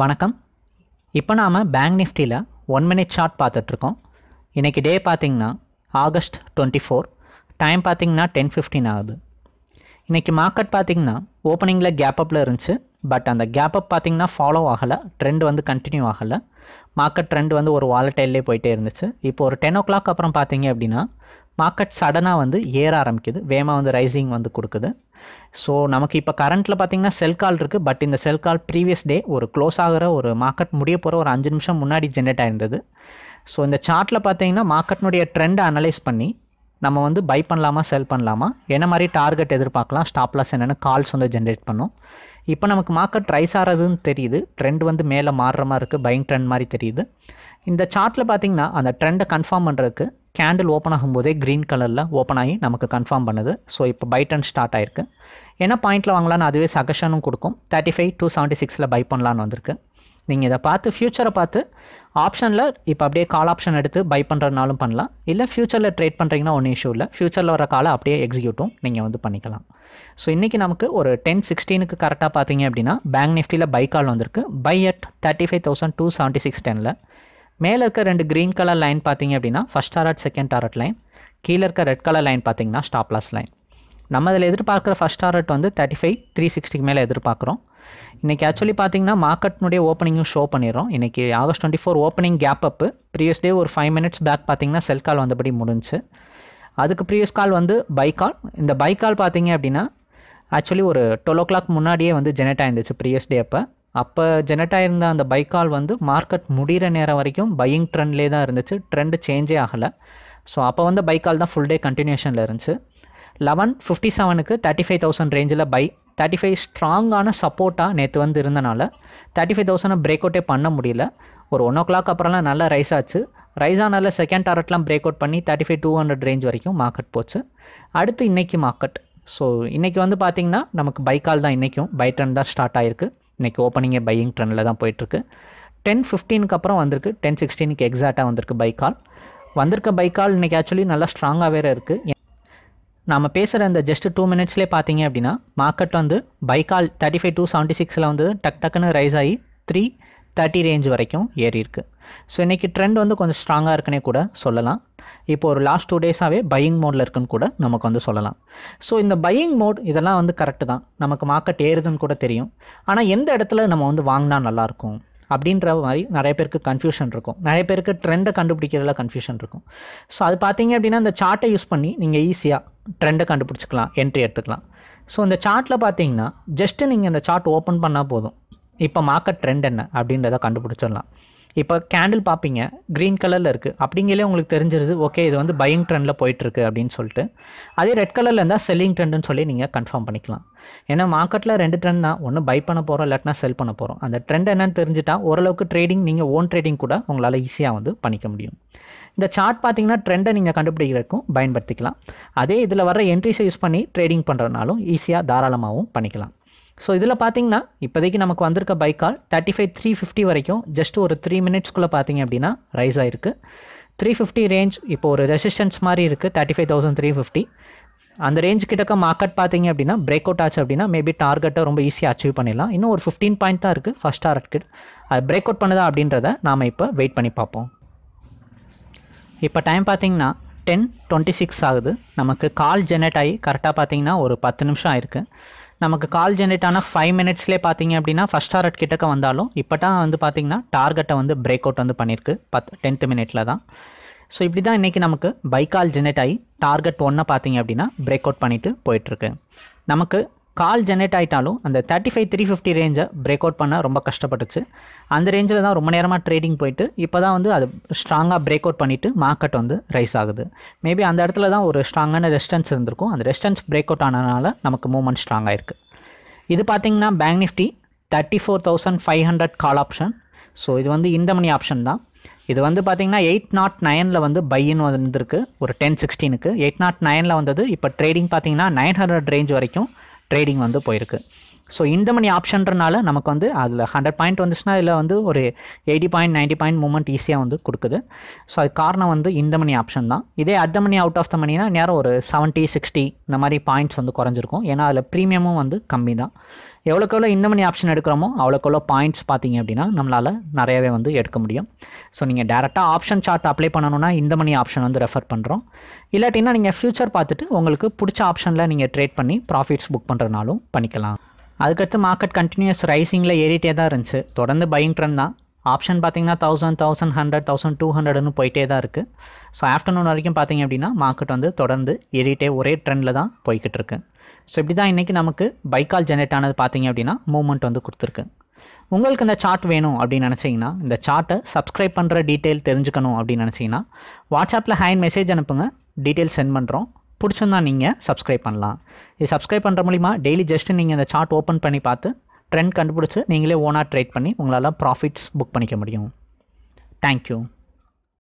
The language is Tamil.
வணக்கம் இப்போ நாம் பேங்க் நிஃப்டியில் ஒன் மினிட் ஷார்ட் பார்த்துட்ருக்கோம் இன்றைக்கி டே பார்த்திங்கன்னா ஆகஸ்ட் டுவெண்ட்டி ஃபோர் டைம் பார்த்திங்கன்னா டென் ஃபிஃப்டின் ஆகுது இன்றைக்கி மார்க்கெட் பார்த்திங்கன்னா ஓப்பனிங்கில் கேப் அப்பில் இருந்துச்சு பட் அந்த கேப் அப் பார்த்திங்கன்னா ஃபாலோ ஆகலை ட்ரெண்ட் வந்து கண்டினியூ ஆகலை மார்க்கெட் ட்ரெண்ட் வந்து ஒரு வாலட்டைல்லே போயிட்டே இருந்துச்சு இப்போ ஒரு டென் ஓ கிளாக் அப்புறம் பார்த்திங்க அப்படின்னா மார்க்கெட் சடனாக வந்து ஏற ஆரம்பிக்குது வேகமாக வந்து ரைசிங் வந்து கொடுக்குது ஸோ நமக்கு இப்போ கரண்ட்டில் பார்த்தீங்கன்னா செல் கால் இருக்குது பட் இந்த செல் கால் ப்ரீவியஸ் டே ஒரு க்ளோஸ் ஆகிற ஒரு மார்க்கெட் முடிய போகிற ஒரு அஞ்சு நிமிஷம் முன்னாடி ஜென்ரேட் ஆயிருந்தது ஸோ இந்த சார்ட்டில் பார்த்தீங்கன்னா மார்க்கெட்னுடைய ட்ரெண்டை அனலைஸ் பண்ணி நம்ம வந்து பை பண்ணலாமா செல் பண்ணலாமா என்ன மாதிரி டார்கெட் எதிர்பார்க்கலாம் ஸ்டாப் லாஸ் என்னென்னு கால்ஸ் வந்து ஜென்ரேட் பண்ணும் இப்போ நமக்கு மார்க்கெட் ரைஸ் ஆகிறதுன்னு தெரியுது ட்ரெண்ட் வந்து மேலே மாறுற மாதிரி இருக்குது பையிங் ட்ரெண்ட் மாதிரி தெரியுது இந்த சார்ட்டில் பார்த்தீங்கன்னா அந்த ட்ரெண்டை கன்ஃபார்ம் பண்ணுறதுக்கு கேண்டில் ஓப்பன் ஆகும்போதே க்ரீன் கலரில் ஓப்பன் ஆகி நமக்கு கன்ஃபார்ம் பண்ணுது ஸோ இப்போ பை டன் ஸ்டார்ட் ஆயிருக்கு என்ன பாயிண்ட்டில் வாங்கலான்னு அதுவே சஜஷனும் கொடுக்கும் தேர்ட்டி ஃபைவ் டூ செவன்ட்டி சிக்ஸில் பை பண்ணலான்னு வந்திருக்கு நீங்கள் இதை பார்த்து ஃப்யூச்சரை பார்த்து ஆப்ஷனில் இப்போ அப்படியே கால் ஆப்ஷன் எடுத்து பை பண்ணுறதுனாலும் பண்ணலாம் இல்லை ஃப்யூச்சரில் ட்ரேட் பண்ணுறீங்கன்னா ஒன்றும் இஷ்யூ இல்லை ஃப்யூச்சரில் வர காலை அப்படியே எக்ஸிக்யூட்டும் நீங்கள் வந்து பண்ணிக்கலாம் ஸோ இன்றைக்கி நமக்கு ஒரு டென் சிக்ஸ்டீனுக்கு கரெக்டாக பார்த்தீங்க அப்படின்னா பேங்க் நிஃப்டியில் பை கால் வந்திருக்கு buy at thirty five thousand two seventy six டெனில் மேலே இருக்க ரெண்டு க்ரீன் கலர் லைன் பார்த்தீங்க அப்படின்னா first target second target line கீழே இருக்க ரெட் கலர் லைன் பார்த்தீங்கன்னா ஸ்டாப்லாஸ் லைன் நம்ம அதில் எதிர்பார்க்குற ஃபஸ்ட் டாரட் வந்து தேர்ட்டி ஃபைவ் த்ரீ சிக்ஸ்டிக்கு மேலே எதிர்பார்க்குறோம் இன்றைக்கி ஆக்சுவலி பார்த்தீங்கன்னா மார்க்கெட்னுடைய ஓப்பனிங்கும் ஷோ பண்ணிடுறோம் இன்றைக்கி August twenty four opening gap up previous day ஒரு ஃபைவ் மினிட்ஸ் பேக் பார்த்தீங்கன்னா செல் கால் வந்தபடி முடிஞ்சு அதுக்கு ப்ரீவியஸ் கால் வந்து பை கால் இந்த பை கால் பார்த்தீங்க அப்படின்னா ஆக்சுவலி ஒரு டுவெல் ஓ கிளாக் முன்னாடியே வந்து ஜெனரேட் ஆயிருந்துச்சு ப்ரீவியஸ் டே அப்போ அப்போ ஜெனட்டாக இருந்த அந்த பைக்கால் வந்து மார்க்கெட் முடிகிற நேரம் வரைக்கும் பையிங் ட்ரெண்ட்லேயே தான் இருந்துச்சு ட்ரெண்டு சேஞ்சே ஆகலை ஸோ அப்போ வந்து பைக்கால் தான் ஃபுல் டே கண்டினியூஷனில் இருந்துச்சு லெவன் ஃபிஃப்டி செவனுக்கு தேர்ட்டி ஃபைவ் தௌசண்ட் ரேஞ்சில் பை தேர்ட்டி ஃபைவ் ஸ்ட்ராங்கான சப்போர்ட்டாக நேற்று வந்து இருந்தனால தேர்ட்டி ஃபைவ் தௌசண்டை பிரேக் அவுட்டே பண்ண முடியல ஒரு ஒன் ஓ கிளாக் அப்புறம்லாம் நல்லா ரைஸ் ஆச்சு ரைஸ் ஆனால் செகண்ட் டாரெட்லாம் பிரேக் அவுட் பண்ணி thirty five two hundred range வரைக்கும் மார்க்கெட் போச்சு அடுத்து இன்றைக்கி மார்க்கெட் ஸோ இன்றைக்கி வந்து பார்த்திங்கன்னா நமக்கு பைக்கால் தான் இன்றைக்கும் பை ட்ரெண்ட் தான் ஸ்டார்ட் ஆகிருக்கு இன்றைக்கி ஓப்பனிங்கே பையிங் ட்ரெண்டில் தான் போயிட்டுருக்கு டென் ஃபிஃப்டீனுக்கு அப்புறம் வந்திருக்கு டென் சிக்ஸ்டீனுக்கு எக்ஸாக்டாக வந்திருக்கு பை கால் வந்திருக்க பை கால் இன்றைக்கி ஆக்சுவலி நல்லா ஸ்ட்ராங்காக வேறு இருக்குது நாம் பேசுகிற அந்த ஜஸ்ட் டூ மினிட்ஸ்லேயே பார்த்தீங்க அப்படின்னா மார்க்கெட் வந்து buy call thirty five two seventy சிக்ஸில் வந்து டக் டக்குன்னு ரைஸ் ஆகி த்ரீ தேர்ட்டி ரேஞ்ச் வரைக்கும் ஏறி இருக்குது ஸோ இன்றைக்கி ட்ரெண்ட் வந்து கொஞ்சம் ஸ்ட்ராங்காக இருக்குன்னே கூட சொல்லலாம் இப்போ ஒரு லாஸ்ட் டூ டேஸாகவே பையிங் மோடில் இருக்குன்னு கூட நமக்கு வந்து சொல்லலாம் ஸோ இந்த பையிங் மோட் இதெல்லாம் வந்து கரெக்டு தான் நமக்கு மார்க்கெட் ஏறுதுன்னு கூட தெரியும் ஆனால் எந்த இடத்துல நம்ம வந்து வாங்கினா நல்லாயிருக்கும் அப்படின்ற மாதிரி நிறைய பேருக்கு கன்ஃபியூஷன் இருக்கும் நிறைய பேருக்கு ட்ரெண்டை கண்டுபிடிக்கிறதுல கன்ஃபியூஷன் இருக்கும் ஸோ அது பார்த்தீங்க அப்படின்னா இந்த சார்ட்டை யூஸ் பண்ணி நீங்கள் ஈஸியாக ட்ரெண்டை கண்டுபிடிச்சிக்கலாம் என்ட்ரி எடுத்துக்கலாம் ஸோ இந்த சார்ட்டில் பார்த்தீங்கன்னா ஜஸ்ட்டு நீங்கள் இந்த சார்ட் ஓப்பன் பண்ணால் போதும் இப்போ மார்க்கெட் ட்ரெண்ட் என்ன அப்படின்றத கண்டுபிடிச்சிடலாம் இப்போ கேண்டில் பார்ப்பீங்க க்ரீன் கலரில் இருக்குது அப்படிங்கிறே உங்களுக்கு தெரிஞ்சிருது ஓகே இது வந்து பையிங் ட்ரெண்டில் போயிட்டுருக்கு அப்படின்னு சொல்லிட்டு அதே ரெட் கலரில் இருந்தால் செல்லிங் ட்ரெண்டுன்னு சொல்லி நீங்கள் கன்ஃபார்ம் பண்ணிக்கலாம் ஏன்னா மார்க்கெட்டில் ரெண்டு ட்ரெண்ட் தான் ஒன்று பை பண்ண போகிறோம் இல்லாட்டினா செல் பண்ண போகிறோம் அந்த ட்ரெண்ட் என்னன்னு தெரிஞ்சுட்டா ஓரளவுக்கு ட்ரேடிங் நீங்கள் ஓன் ட்ரேடிங் கூட உங்களால் ஈஸியாக வந்து பண்ணிக்க முடியும் இந்த சார்ட் பார்த்தீங்கன்னா ட்ரெண்டை நீங்கள் கண்டுபிடிக்கிறதுக்கும் பயன்படுத்திக்கலாம் அதே இதில் வர என்ட்ரிஸை யூஸ் பண்ணி ட்ரேடிங் பண்ணுறதுனாலும் ஈஸியாக தாராளமாகவும் பண்ணிக்கலாம் ஸோ இதில் பார்த்தீங்கன்னா இப்போதைக்கு நமக்கு வந்திருக்க buy call thirty five three fifty வரைக்கும் ஜஸ்ட் ஒரு த்ரீ மினிட்ஸ்க்குள்ளே பார்த்தீங்க அப்படின்னா ரைஸ் ஆகிருக்கு த்ரீ ஃபிஃப்டி ரேஞ்ச் இப்போ ஒரு ரெசிஸ்டன்ஸ் மாதிரி இருக்குது thirty five thousand three fifty அந்த ரேஞ்ச் கிட்டக்க மார்க்கெட் பார்த்தீங்க அப்படின்னா பிரேக் அவுட் ஆச்சு அப்படின்னா மேபி டார்கெட்டை ரொம்ப ஈஸியாக அச்சீவ் பண்ணிடலாம் இன்னும் ஒரு ஃபிஃப்டீன் பாயிண்ட் தான் இருக்குது ஃபஸ்ட் டார்கெட் அது பிரேக் அவுட் பண்ணுதா அப்படின்றத நாம் இப்போ வெயிட் பண்ணி பார்ப்போம் இப்போ டைம் பார்த்தீங்கன்னா டென் டுவெண்ட்டி சிக்ஸ் ஆகுது நமக்கு கால் ஜெனரேட் ஆகி கரெக்டாக பார்த்தீங்கன்னா ஒரு பத்து நிமிஷம் ஆயிருக்கு நமக்கு கால் ஜென்ரேட் ஆன ஃபைவ் மினிட்ஸ்லேயே பார்த்தீங்க அப்படின்னா ஃபஸ்ட் டாரட் கிட்டக்க வந்தாலும் இப்போ தான் வந்து பார்த்தீங்கன்னா டார்கெட்டை வந்து பிரேக் அவுட் வந்து பண்ணியிருக்கு பத் டென்த்து மினிட்ஸில் தான் ஸோ இப்படி தான் இன்றைக்கி நமக்கு பைக்கால் ஜென்ரேட் ஆகி டார்கெட் ஒன்றை பார்த்தீங்க அப்படின்னா பிரேக் அவுட் பண்ணிவிட்டு போயிட்டுருக்கு நமக்கு கால் ஜென்ரேட் ஆகிட்டாலும் அந்த தேர்ட்டி ஃபைவ் த்ரீ ஃபிஃப்டி ரேஞ்சை பிரேக் அவுட் பண்ண ரொம்ப கஷ்டப்பட்டுச்சு அந்த ரேஞ்சில் தான் ரொம்ப நேரமாக ட்ரேடிங் போயிட்டு இப்போ தான் வந்து அது ஸ்ட்ராங்காக பிரேக் அவுட் பண்ணிவிட்டு மார்க்கெட் வந்து ரைஸ் ஆகுது மேபி அந்த இடத்துல தான் ஒரு ஸ்ட்ராங்கான ரெஸ்டன்ஸ் இருந்திருக்கும் அந்த ரெஸ்டன்ஸ் பிரேக் அவுட் ஆனதுனால நமக்கு மூவ்மெண்ட் ஸ்ட்ராங்காக இருக்குது இது பார்த்திங்கன்னா bank Nifty thirty four thousand five hundred call option so இது வந்து இந்த மணி ஆப்ஷன் தான் இது வந்து பார்த்திங்கன்னா எயிட் நாட் oh நைனில் வந்து பையன் வந்துருக்கு ஒரு டென் சிக்ஸ்டீனுக்கு எயிட் நாட் நைனில் வந்தது இப்போ ட்ரேடிங் பார்த்திங்கன்னா நைன் ஹண்ட்ரட் ரேஞ்ச் வரைக்கும் ட்ரேடிங் வந்து போயிருக்கு ஸோ இந்த மணி ஆப்ஷன்றனால நமக்கு வந்து அதில் ஹண்ட்ரட் பாயிண்ட் வந்துச்சுன்னா இதில் வந்து ஒரு eighty point ninety point movement ஈஸியாக வந்து கொடுக்குது ஸோ அது காரணம் வந்து இந்த மணி ஆப்ஷன் தான் இதே at money out of the மணினா நேரம் ஒரு செவன்ட்டி சிக்ஸ்டி இந்த மாதிரி பாயிண்ட்ஸ் வந்து குறைஞ்சிருக்கும் ஏன்னா அதில் ப்ரீமியமும் வந்து கம்மி தான் எவ்வளோக்கு எவ்வளோ இந்த மணி ஆப்ஷன் எடுக்கிறோமோ அவ்வளோக்கு எவ்வளோ பாயிண்ட்ஸ் பார்த்தீங்க அப்படின்னா நம்மளால் நிறையவே வந்து எடுக்க முடியும் ஸோ நீங்கள் டேரெக்டாக ஆப்ஷன் சார்ட் அப்ளை பண்ணணும்னா இந்த மணி ஆப்ஷன் வந்து ரெஃபர் பண்ணுறோம் இல்லாட்டின்னா நீங்கள் ஃப்யூச்சர் பார்த்துட்டு உங்களுக்கு பிடிச்ச ஆப்ஷனில் நீங்கள் ட்ரேட் பண்ணி ப்ராஃபிட்ஸ் புக் பண்ணுறதுனாலும் பண்ணிக்கலாம் அதுக்கடுத்து மார்க்கெட் கண்டினியூஸ் ரைசிங்கில் ஏறிட்டே தான் இருந்துச்சு தொடர்ந்து பையிங் ட்ரெண்ட் தான் ஆப்ஷன் பார்த்தீங்கன்னா thousand thousand hundred thousand two ஹண்ட்ரட்னு போயிட்டே தான் இருக்குது ஸோ ஆஃப்டர்நூன் வரைக்கும் பார்த்தீங்க அப்படின்னா மார்க்கெட் வந்து தொடர்ந்து ஏறிட்டே ஒரே ட்ரெண்டில் தான் போய்கிட்டு இருக்கு ஸோ இப்படி தான் இன்றைக்கி நமக்கு பைக்கால் ஜென்ரேட் ஆனது பார்த்தீங்க அப்படின்னா மூவ்மெண்ட் வந்து கொடுத்துருக்கு உங்களுக்கு இந்த சார்ட் வேணும் அப்படின்னு நினச்சிங்கன்னா இந்த சார்ட்டை சப்ஸ்கிரைப் பண்ணுற டீட்டெயில் தெரிஞ்சுக்கணும் அப்படின்னு நினச்சிங்கன்னா வாட்ஸ்அப்பில் ஹேண்ட் மெசேஜ் அனுப்புங்க டீட்டெயில் சென்ட் பண்ணுறோம் பிடிச்சிருந்தா நீங்கள் சப்ஸ்கிரைப் பண்ணலாம் இது சப்ஸ்கிரைப் பண்ணுற மூலிமா டெய்லி ஜஸ்ட்டு நீங்கள் இந்த சார்ட் ஓப்பன் பண்ணி பார்த்து ட்ரெண்ட் கண்டுபிடிச்சி நீங்களே ஓனாக ட்ரேட் பண்ணி உங்களால் ப்ராஃபிட்ஸ் புக் பண்ணிக்க முடியும் தேங்க்யூ